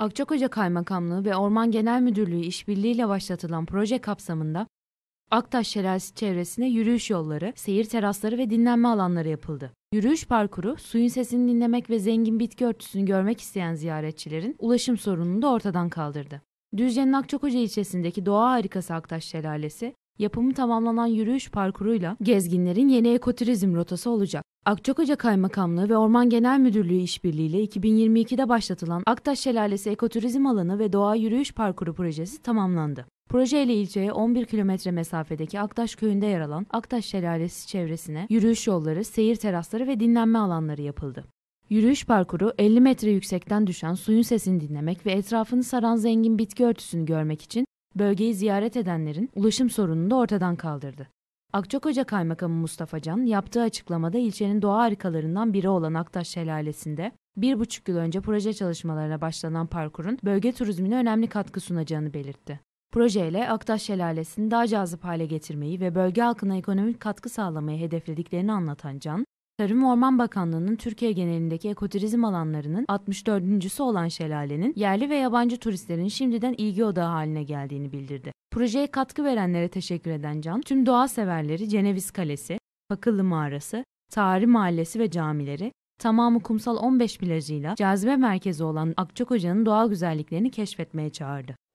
Akçakoca Kaymakamlığı ve Orman Genel Müdürlüğü işbirliğiyle başlatılan proje kapsamında Aktaş Şelalesi çevresine yürüyüş yolları, seyir terasları ve dinlenme alanları yapıldı. Yürüyüş parkuru, suyun sesini dinlemek ve zengin bitki örtüsünü görmek isteyen ziyaretçilerin ulaşım sorununu da ortadan kaldırdı. Düzce'nin Akçakoca ilçesindeki doğa harikası Aktaş Şelalesi, yapımı tamamlanan yürüyüş parkuruyla gezginlerin yeni ekoturizm rotası olacak. Akçakoca Kaymakamlığı ve Orman Genel Müdürlüğü işbirliğiyle 2022'de başlatılan Aktaş Şelalesi Ekoturizm Alanı ve Doğa Yürüyüş Parkuru projesi tamamlandı. Proje ile ilçeye 11 kilometre mesafedeki Aktaş köyünde yer alan Aktaş Şelalesi çevresine yürüyüş yolları, seyir terasları ve dinlenme alanları yapıldı. Yürüyüş parkuru 50 metre yüksekten düşen suyun sesini dinlemek ve etrafını saran zengin bitki örtüsünü görmek için bölgeyi ziyaret edenlerin ulaşım sorununu da ortadan kaldırdı. Akçakoca Kaymakamı Mustafa Can yaptığı açıklamada ilçenin doğa harikalarından biri olan Aktaş Şelalesi'nde bir buçuk yıl önce proje çalışmalarına başlanan parkurun bölge turizmine önemli katkı sunacağını belirtti. Projeyle Aktaş Şelalesi'ni daha cazip hale getirmeyi ve bölge halkına ekonomik katkı sağlamayı hedeflediklerini anlatan Can, Tarım Orman Bakanlığı'nın Türkiye genelindeki ekoturizm alanlarının 64.sü olan şelalenin yerli ve yabancı turistlerin şimdiden ilgi odağı haline geldiğini bildirdi. Projeye katkı verenlere teşekkür eden Can, tüm doğa severleri Ceneviz Kalesi, Fakıllı Mağarası, Tarih Mahallesi ve camileri, tamamı kumsal 15 plajıyla cazibe merkezi olan Akçakoca'nın doğal güzelliklerini keşfetmeye çağırdı.